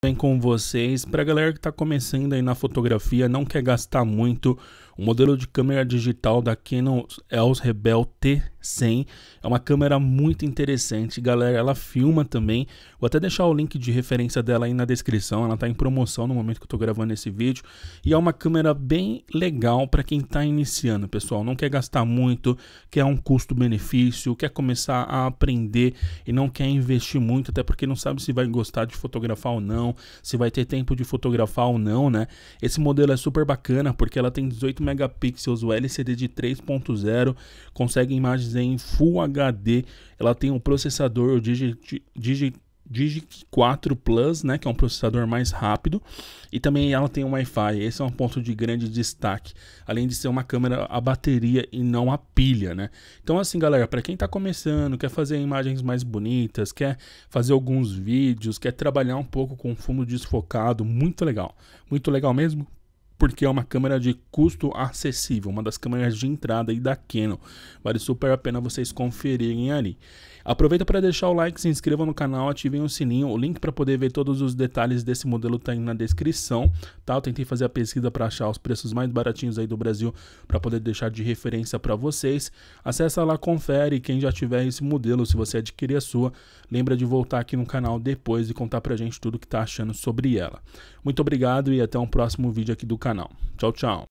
bem com vocês? Para a galera que está começando aí na fotografia, não quer gastar muito o modelo de câmera digital da Canon EOS Rebel T100 é uma câmera muito interessante, galera. Ela filma também. Vou até deixar o link de referência dela aí na descrição. Ela está em promoção no momento que eu estou gravando esse vídeo e é uma câmera bem legal para quem está iniciando, pessoal. Não quer gastar muito, quer um custo-benefício, quer começar a aprender e não quer investir muito, até porque não sabe se vai gostar de fotografar ou não, se vai ter tempo de fotografar ou não, né? Esse modelo é super bacana porque ela tem 18 megapixels, o LCD de 3.0, consegue imagens em Full HD. Ela tem um processador Digi, Digi, Digi 4 Plus, né, que é um processador mais rápido, e também ela tem um Wi-Fi. Esse é um ponto de grande destaque, além de ser uma câmera a bateria e não a pilha, né? Então assim, galera, para quem está começando, quer fazer imagens mais bonitas, quer fazer alguns vídeos, quer trabalhar um pouco com fundo desfocado, muito legal. Muito legal mesmo porque é uma câmera de custo acessível, uma das câmeras de entrada aí da Canon. Vale super a pena vocês conferirem ali. Aproveita para deixar o like, se inscreva no canal, ativem o sininho. O link para poder ver todos os detalhes desse modelo está aí na descrição, tá? Eu tentei fazer a pesquisa para achar os preços mais baratinhos aí do Brasil para poder deixar de referência para vocês. Acessa lá, confere quem já tiver esse modelo, se você adquirir a sua, lembra de voltar aqui no canal depois e contar para a gente tudo que está achando sobre ela. Muito obrigado e até um próximo vídeo aqui do canal canal. Tchau, tchau.